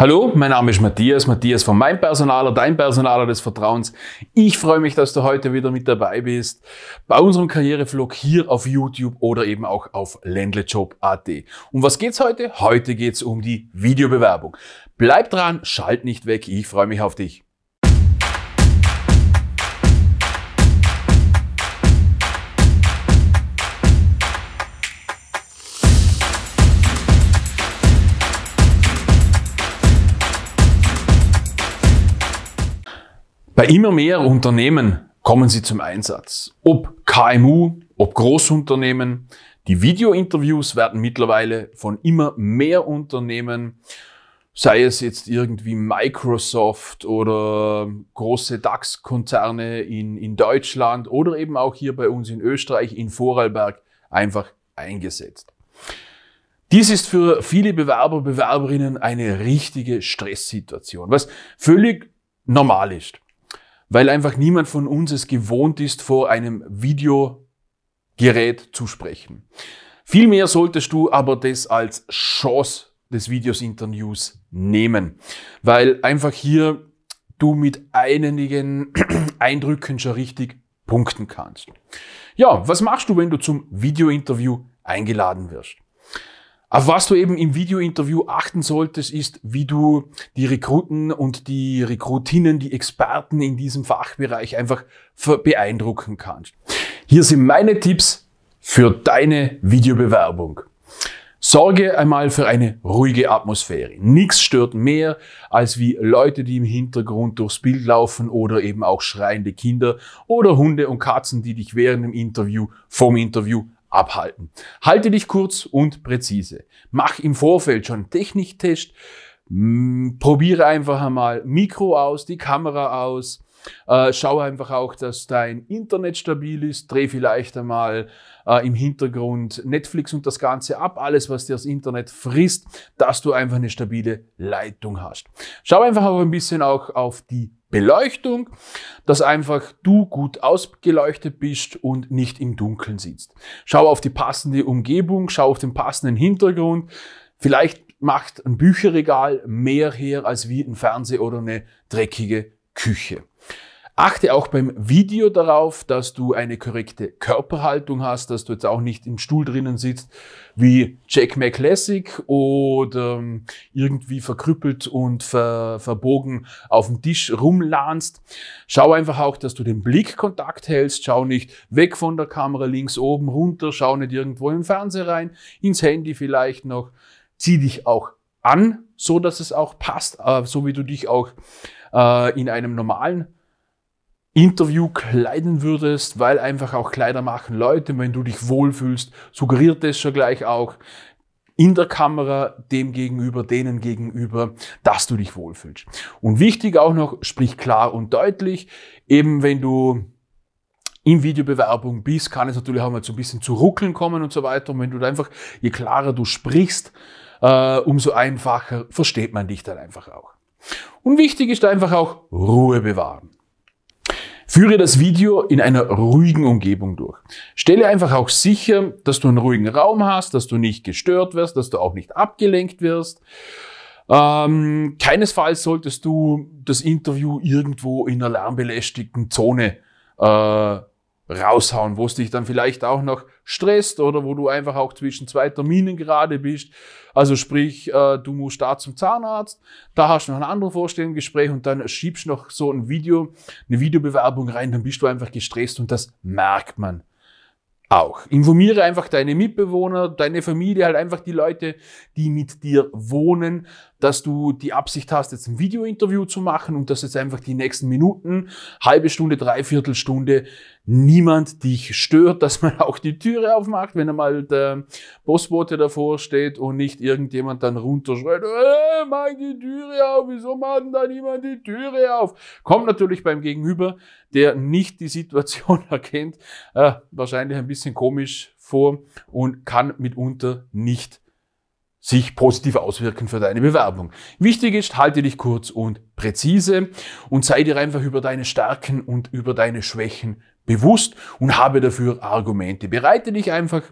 Hallo, mein Name ist Matthias, Matthias von meinem Personaler, dein Personaler des Vertrauens. Ich freue mich, dass du heute wieder mit dabei bist bei unserem Karriereflug hier auf YouTube oder eben auch auf ländlejob.at. Um was geht's heute? Heute geht's um die Videobewerbung. Bleib dran, schalt nicht weg, ich freue mich auf dich. Bei immer mehr Unternehmen kommen sie zum Einsatz. Ob KMU, ob Großunternehmen. Die Videointerviews werden mittlerweile von immer mehr Unternehmen, sei es jetzt irgendwie Microsoft oder große DAX-Konzerne in, in Deutschland oder eben auch hier bei uns in Österreich, in Vorarlberg, einfach eingesetzt. Dies ist für viele Bewerber, Bewerberinnen eine richtige Stresssituation, was völlig normal ist weil einfach niemand von uns es gewohnt ist, vor einem Videogerät zu sprechen. Vielmehr solltest du aber das als Chance des Videos-Interviews nehmen, weil einfach hier du mit einigen Eindrücken schon richtig punkten kannst. Ja, was machst du, wenn du zum Video-Interview eingeladen wirst? Auf was du eben im Videointerview achten solltest, ist, wie du die Rekruten und die Rekrutinnen, die Experten in diesem Fachbereich einfach beeindrucken kannst. Hier sind meine Tipps für deine Videobewerbung. Sorge einmal für eine ruhige Atmosphäre. Nichts stört mehr als wie Leute, die im Hintergrund durchs Bild laufen oder eben auch schreiende Kinder oder Hunde und Katzen, die dich während dem Interview, vom Interview abhalten. Halte dich kurz und präzise. Mach im Vorfeld schon Techniktest. Mm, probiere einfach einmal Mikro aus, die Kamera aus. Äh, schau einfach auch, dass dein Internet stabil ist. Dreh vielleicht einmal äh, im Hintergrund Netflix und das Ganze ab. Alles, was dir das Internet frisst, dass du einfach eine stabile Leitung hast. Schau einfach auch ein bisschen auch auf die Beleuchtung, dass einfach du gut ausgeleuchtet bist und nicht im Dunkeln sitzt. Schau auf die passende Umgebung, schau auf den passenden Hintergrund. Vielleicht macht ein Bücherregal mehr her als wie ein Fernseher oder eine dreckige Küche. Achte auch beim Video darauf, dass du eine korrekte Körperhaltung hast, dass du jetzt auch nicht im Stuhl drinnen sitzt wie Jack McClassic oder ähm, irgendwie verkrüppelt und ver, verbogen auf dem Tisch rumlanst. Schau einfach auch, dass du den Blickkontakt hältst. Schau nicht weg von der Kamera links oben runter. Schau nicht irgendwo im Fernseher rein, ins Handy vielleicht noch. Zieh dich auch an, so dass es auch passt, äh, so wie du dich auch äh, in einem normalen Interview kleiden würdest, weil einfach auch Kleider machen Leute, wenn du dich wohlfühlst, suggeriert es schon gleich auch in der Kamera dem gegenüber, denen gegenüber, dass du dich wohlfühlst. Und wichtig auch noch, sprich klar und deutlich, eben wenn du in Videobewerbung bist, kann es natürlich auch mal so ein bisschen zu ruckeln kommen und so weiter. Und wenn du da einfach, je klarer du sprichst, äh, umso einfacher versteht man dich dann einfach auch. Und wichtig ist einfach auch Ruhe bewahren. Führe das Video in einer ruhigen Umgebung durch. Stelle einfach auch sicher, dass du einen ruhigen Raum hast, dass du nicht gestört wirst, dass du auch nicht abgelenkt wirst. Ähm, keinesfalls solltest du das Interview irgendwo in einer lärmbelästigten Zone äh, raushauen, wo es dich dann vielleicht auch noch stresst oder wo du einfach auch zwischen zwei Terminen gerade bist. Also sprich, äh, du musst da zum Zahnarzt, da hast du noch ein anderes Vorstellungsgespräch und dann schiebst du noch so ein Video, eine Videobewerbung rein, dann bist du einfach gestresst und das merkt man auch. Informiere einfach deine Mitbewohner, deine Familie, halt einfach die Leute, die mit dir wohnen, dass du die Absicht hast, jetzt ein Video-Interview zu machen und dass jetzt einfach die nächsten Minuten, halbe Stunde, dreiviertel Stunde niemand dich stört, dass man auch die Türe aufmacht, wenn einmal der Postbote davor steht und nicht irgendjemand dann runterschreit, äh, mach die Türe auf, wieso macht denn da niemand die Türe auf? Kommt natürlich beim Gegenüber, der nicht die Situation erkennt, äh, wahrscheinlich ein bisschen komisch vor und kann mitunter nicht sich positiv auswirken für deine Bewerbung. Wichtig ist, halte dich kurz und präzise und sei dir einfach über deine Stärken und über deine Schwächen bewusst und habe dafür Argumente. Bereite dich einfach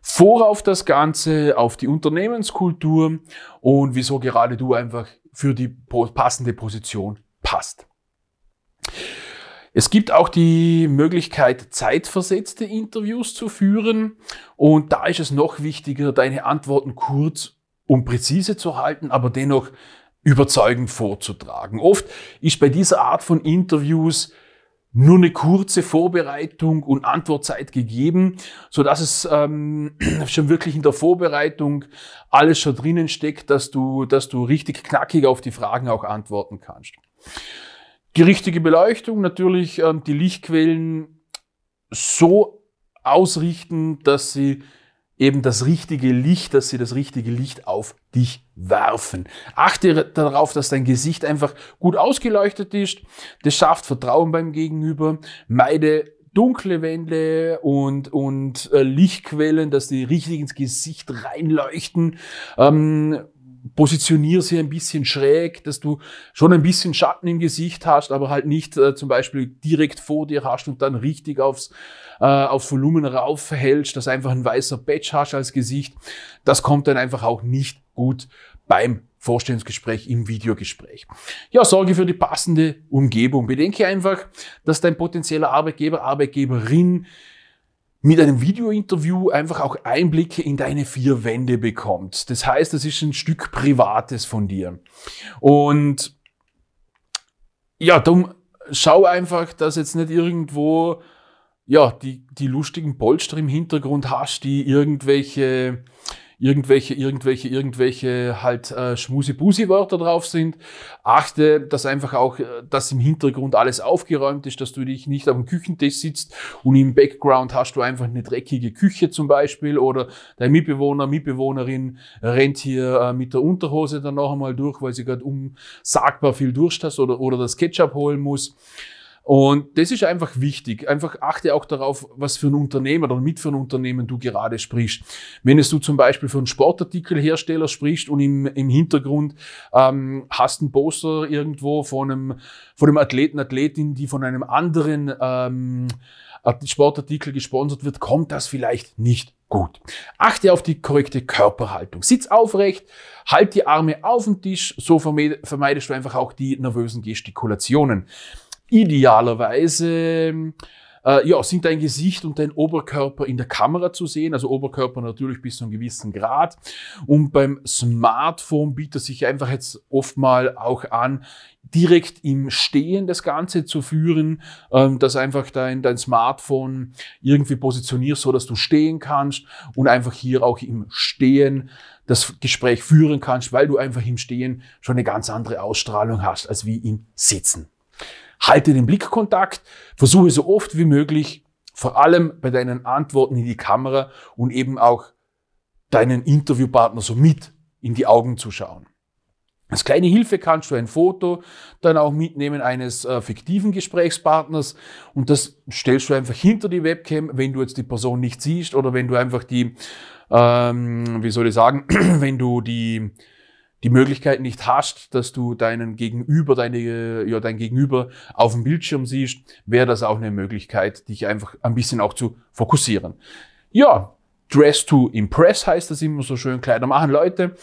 vor auf das Ganze, auf die Unternehmenskultur und wieso gerade du einfach für die passende Position passt. Es gibt auch die Möglichkeit, zeitversetzte Interviews zu führen. Und da ist es noch wichtiger, deine Antworten kurz und präzise zu halten, aber dennoch überzeugend vorzutragen. Oft ist bei dieser Art von Interviews nur eine kurze Vorbereitung und Antwortzeit gegeben, so dass es ähm, schon wirklich in der Vorbereitung alles schon drinnen steckt, dass du, dass du richtig knackig auf die Fragen auch antworten kannst. Die richtige Beleuchtung, natürlich ähm, die Lichtquellen so ausrichten, dass sie eben das richtige Licht, dass sie das richtige Licht auf dich werfen. Achte darauf, dass dein Gesicht einfach gut ausgeleuchtet ist. Das schafft Vertrauen beim Gegenüber. Meide dunkle Wände und, und äh, Lichtquellen, dass die richtig ins Gesicht reinleuchten. Ähm, positionier sie ein bisschen schräg, dass du schon ein bisschen Schatten im Gesicht hast, aber halt nicht äh, zum Beispiel direkt vor dir hast und dann richtig aufs, äh, aufs Volumen raufhältst, dass einfach ein weißer Patch hast als Gesicht. Das kommt dann einfach auch nicht gut beim Vorstellungsgespräch, im Videogespräch. Ja, sorge für die passende Umgebung. Bedenke einfach, dass dein potenzieller Arbeitgeber, Arbeitgeberin mit einem Video-Interview einfach auch Einblicke in deine vier Wände bekommt. Das heißt, das ist ein Stück Privates von dir. Und ja, darum schau einfach, dass jetzt nicht irgendwo ja, die, die lustigen Polster im Hintergrund hast, die irgendwelche irgendwelche, irgendwelche, irgendwelche halt äh, Schmusi-Busi-Wörter drauf sind. Achte, dass einfach auch, äh, dass im Hintergrund alles aufgeräumt ist, dass du dich nicht auf dem Küchentisch sitzt und im Background hast du einfach eine dreckige Küche zum Beispiel oder dein Mitbewohner, Mitbewohnerin rennt hier äh, mit der Unterhose dann noch einmal durch, weil sie gerade unsagbar viel Durst hast oder, oder das Ketchup holen muss. Und das ist einfach wichtig. Einfach achte auch darauf, was für ein Unternehmen oder mit für ein Unternehmen du gerade sprichst. Wenn es du zum Beispiel für einen Sportartikelhersteller sprichst und im, im Hintergrund ähm, hast ein Poster irgendwo von einem, von einem Athleten, Athletin, die von einem anderen ähm, Sportartikel gesponsert wird, kommt das vielleicht nicht gut. Achte auf die korrekte Körperhaltung. Sitz aufrecht, halt die Arme auf den Tisch, so vermeidest du einfach auch die nervösen Gestikulationen idealerweise äh, ja, sind dein Gesicht und dein Oberkörper in der Kamera zu sehen, also Oberkörper natürlich bis zu einem gewissen Grad. Und beim Smartphone bietet sich einfach jetzt oft mal auch an, direkt im Stehen das Ganze zu führen, ähm, dass einfach dein, dein Smartphone irgendwie positionierst, so dass du stehen kannst und einfach hier auch im Stehen das Gespräch führen kannst, weil du einfach im Stehen schon eine ganz andere Ausstrahlung hast als wie im Sitzen. Halte den Blickkontakt, versuche so oft wie möglich, vor allem bei deinen Antworten in die Kamera und eben auch deinen Interviewpartner so mit in die Augen zu schauen. Als kleine Hilfe kannst du ein Foto dann auch mitnehmen eines äh, fiktiven Gesprächspartners und das stellst du einfach hinter die Webcam, wenn du jetzt die Person nicht siehst oder wenn du einfach die, ähm, wie soll ich sagen, wenn du die die Möglichkeit nicht hast, dass du deinen Gegenüber, deine, ja, dein Gegenüber auf dem Bildschirm siehst, wäre das auch eine Möglichkeit, dich einfach ein bisschen auch zu fokussieren. Ja, Dress to Impress heißt das immer so schön. Kleider machen Leute.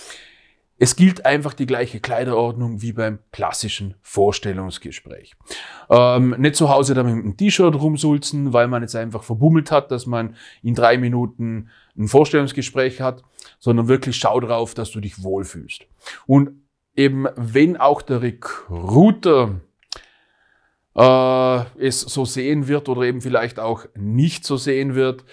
Es gilt einfach die gleiche Kleiderordnung wie beim klassischen Vorstellungsgespräch. Ähm, nicht zu Hause damit mit einem T-Shirt rumsulzen, weil man jetzt einfach verbummelt hat, dass man in drei Minuten ein Vorstellungsgespräch hat, sondern wirklich schau drauf, dass du dich wohlfühlst. Und eben, wenn auch der Recruiter äh, es so sehen wird oder eben vielleicht auch nicht so sehen wird,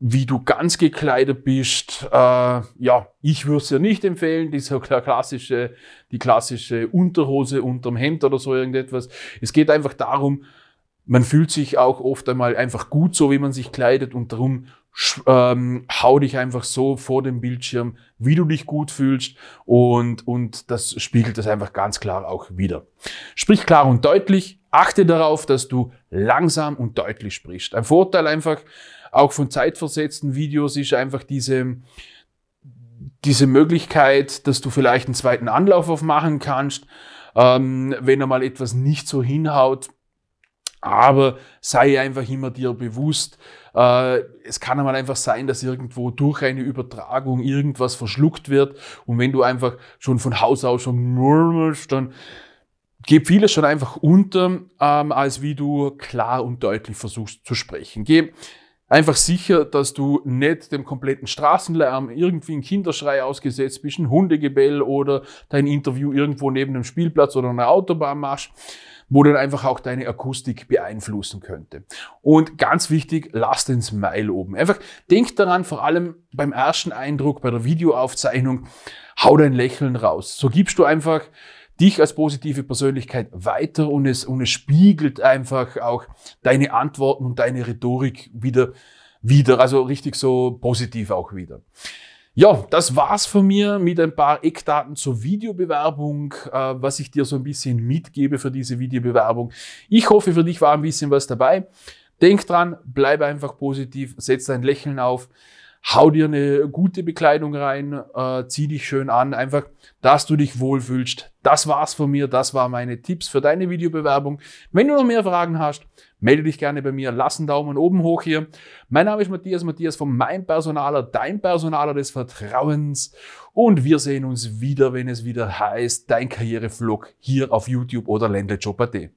wie du ganz gekleidet bist, äh, ja, ich würde es ja nicht empfehlen, diese klassische, die klassische Unterhose unterm Hemd oder so irgendetwas. Es geht einfach darum, man fühlt sich auch oft einmal einfach gut, so wie man sich kleidet und darum ähm, hau dich einfach so vor dem Bildschirm, wie du dich gut fühlst und, und das spiegelt das einfach ganz klar auch wieder. Sprich klar und deutlich, achte darauf, dass du langsam und deutlich sprichst. Ein Vorteil einfach auch von zeitversetzten Videos ist einfach diese, diese Möglichkeit, dass du vielleicht einen zweiten Anlauf aufmachen kannst, ähm, wenn er mal etwas nicht so hinhaut, aber sei einfach immer dir bewusst, äh, es kann einmal einfach sein, dass irgendwo durch eine Übertragung irgendwas verschluckt wird. Und wenn du einfach schon von Haus aus schon murmelst, dann geht vieles schon einfach unter, ähm, als wie du klar und deutlich versuchst zu sprechen. Geh einfach sicher, dass du nicht dem kompletten Straßenlärm irgendwie ein Kinderschrei ausgesetzt bist, ein Hundegebell oder dein Interview irgendwo neben einem Spielplatz oder einer Autobahn machst wo dann einfach auch deine Akustik beeinflussen könnte. Und ganz wichtig, lass den Smile oben. Einfach denk daran, vor allem beim ersten Eindruck, bei der Videoaufzeichnung, hau dein Lächeln raus. So gibst du einfach dich als positive Persönlichkeit weiter und es, und es spiegelt einfach auch deine Antworten und deine Rhetorik wieder, wieder, also richtig so positiv auch wieder. Ja, das war's von mir mit ein paar Eckdaten zur Videobewerbung, äh, was ich dir so ein bisschen mitgebe für diese Videobewerbung. Ich hoffe, für dich war ein bisschen was dabei. Denk dran, bleib einfach positiv, setz dein Lächeln auf hau dir eine gute Bekleidung rein, äh, zieh dich schön an, einfach, dass du dich wohlfühlst. Das war's von mir, das waren meine Tipps für deine Videobewerbung. Wenn du noch mehr Fragen hast, melde dich gerne bei mir, lass einen Daumen oben hoch hier. Mein Name ist Matthias, Matthias von Mein Personaler, dein Personaler des Vertrauens und wir sehen uns wieder, wenn es wieder heißt, dein Karriereflug hier auf YouTube oder Ländlejob.at.